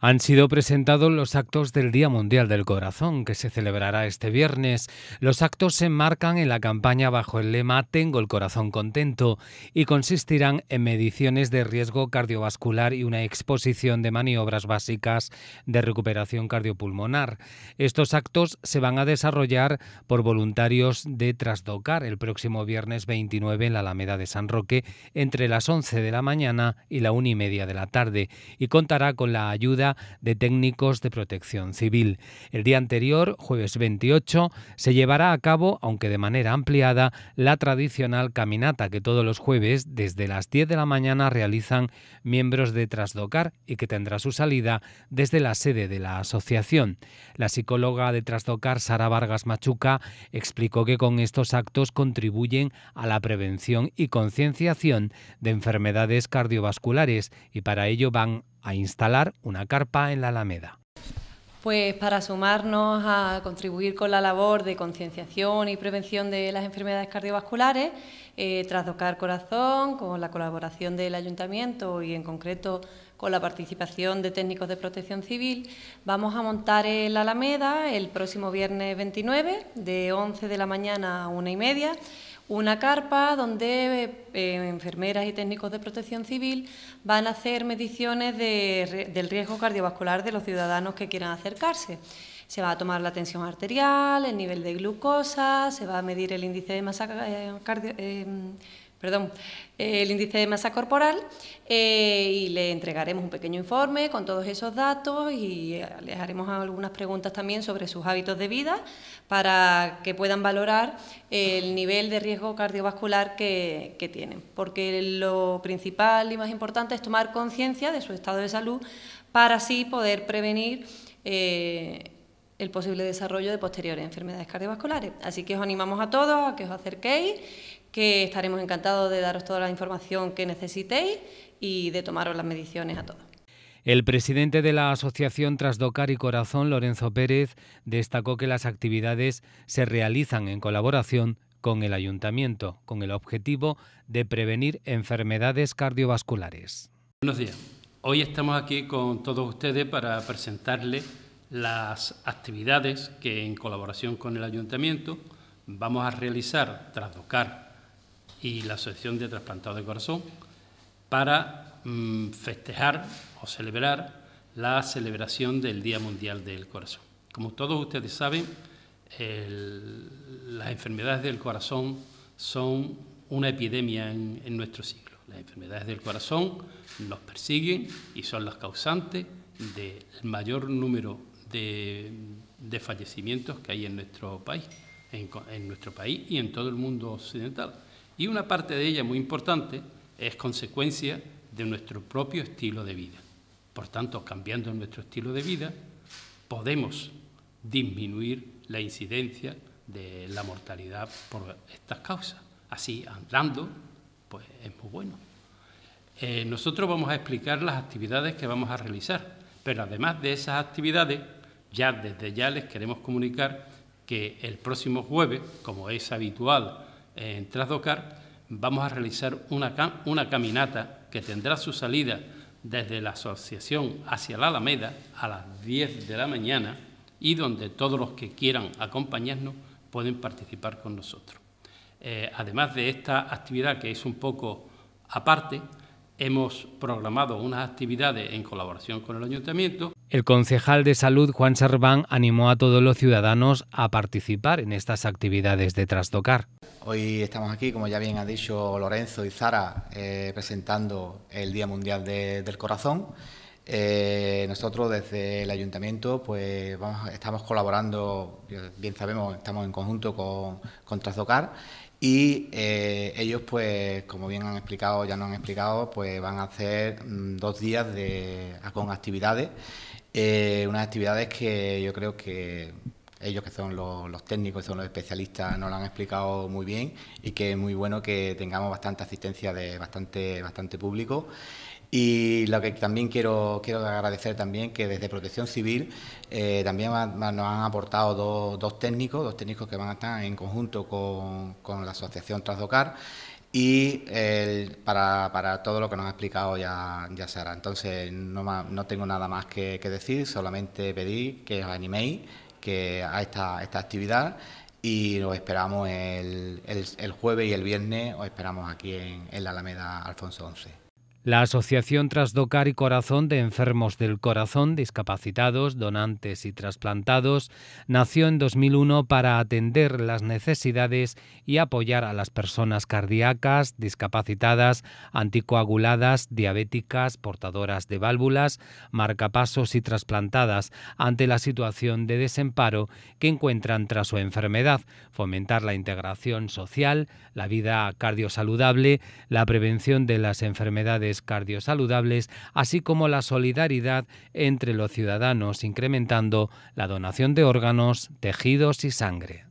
Han sido presentados los actos del Día Mundial del Corazón, que se celebrará este viernes. Los actos se enmarcan en la campaña bajo el lema Tengo el corazón contento y consistirán en mediciones de riesgo cardiovascular y una exposición de maniobras básicas de recuperación cardiopulmonar. Estos actos se van a desarrollar por voluntarios de Trasdocar el próximo viernes 29 en la Alameda de San Roque entre las 11 de la mañana y la 1 y media de la tarde y contará con la ayuda de Técnicos de Protección Civil. El día anterior, jueves 28, se llevará a cabo, aunque de manera ampliada, la tradicional caminata que todos los jueves, desde las 10 de la mañana, realizan miembros de Trasdocar y que tendrá su salida desde la sede de la asociación. La psicóloga de Trasdocar, Sara Vargas Machuca, explicó que con estos actos contribuyen a la prevención y concienciación de enfermedades cardiovasculares y para ello van a instalar una carpa en la Alameda. Pues para sumarnos a contribuir con la labor de concienciación y prevención de las enfermedades cardiovasculares, eh, ...tras tocar Corazón, con la colaboración del Ayuntamiento y en concreto con la participación de técnicos de protección civil, vamos a montar en la Alameda el próximo viernes 29 de 11 de la mañana a una y media una carpa donde eh, enfermeras y técnicos de protección civil van a hacer mediciones del riesgo cardiovascular de los ciudadanos que quieran acercarse. Se va a tomar la tensión arterial, el nivel de glucosa, se va a medir el índice de masa eh, cardiovascular. Eh, perdón, el índice de masa corporal eh, y le entregaremos un pequeño informe con todos esos datos y les haremos algunas preguntas también sobre sus hábitos de vida para que puedan valorar el nivel de riesgo cardiovascular que, tienen. Porque lo principal y más importante es tomar conciencia de su estado de salud para así poder prevenir eh, el posible desarrollo de posteriores enfermedades cardiovasculares. Así que os animamos a todos a que os acerquéis, que estaremos encantados de daros toda la información que necesitéis y de tomaros las mediciones a todos. El presidente de la Asociación Trasdocar y Corazón, Lorenzo Pérez, destacó que las actividades se realizan en colaboración con el ayuntamiento, con el objetivo de prevenir enfermedades cardiovasculares. Buenos días. Hoy estamos aquí con todos ustedes para presentarles las actividades que en colaboración con el ayuntamiento vamos a realizar Trasdocar y la Asociación de Trasplantados de Corazón para mm, festejar o celebrar la celebración del Día Mundial del Corazón. Como todos ustedes saben, las enfermedades del corazón son una epidemia en, en nuestro siglo. Las enfermedades del corazón nos persiguen y son las causantes del mayor número de, fallecimientos que hay en nuestro país, en, nuestro país y en todo el mundo occidental. Y una parte de ella muy importante es consecuencia de nuestro propio estilo de vida. Por tanto, cambiando nuestro estilo de vida, podemos disminuir la incidencia de la mortalidad por estas causas. Así, andando, pues es muy bueno. Eh, nosotros vamos a explicar las actividades que vamos a realizar, pero además de esas actividades, ya desde ya les queremos comunicar que el próximo jueves, como es habitual en Trasdocar, vamos a realizar una, caminata que tendrá su salida desde la asociación hacia la Alameda a las 10 de la mañana y donde todos los que quieran acompañarnos pueden participar con nosotros. Eh, además de esta actividad que es un poco aparte, hemos programado unas actividades en colaboración con el ayuntamiento el concejal de salud Juan Serván animó a todos los ciudadanos a participar en estas actividades de Trasdocar. Hoy estamos aquí, como ya bien ha dicho Lorenzo y Zara, eh, presentando el Día Mundial del Corazón. Eh, nosotros desde el ayuntamiento pues estamos colaborando, bien sabemos, estamos en conjunto con, con Trasdocar y eh, ellos pues como bien han explicado, ya nos han explicado, pues van a hacer mm, dos días con actividades eh, unas actividades que yo creo que ellos que son los, técnicos, técnicos, son los especialistas, nos lo han explicado muy bien y que es muy bueno que tengamos bastante asistencia de bastante, bastante público. Y lo que también quiero, quiero agradecer también que desde Protección Civil eh, también nos han aportado dos, técnicos, dos técnicos que van a estar en conjunto con, la Asociación Trasdocar y para, para, todo lo que nos ha explicado ya, ya Sara. Entonces, no, no tengo nada más que, decir, solamente pedí que os animéis a esta, esta actividad y os esperamos el, el, jueves y el viernes, os esperamos aquí en, en la Alameda Alfonso 11. La Asociación Trasdocar y Corazón de Enfermos del Corazón, Discapacitados, Donantes y Trasplantados nació en 2001 para atender las necesidades y apoyar a las personas cardíacas, discapacitadas, anticoaguladas, diabéticas, portadoras de válvulas, marcapasos y trasplantadas ante la situación de desamparo que encuentran tras su enfermedad, fomentar la integración social, la vida cardiosaludable, la prevención de las enfermedades cardiosaludables, así como la solidaridad entre los ciudadanos, incrementando la donación de órganos, tejidos y sangre.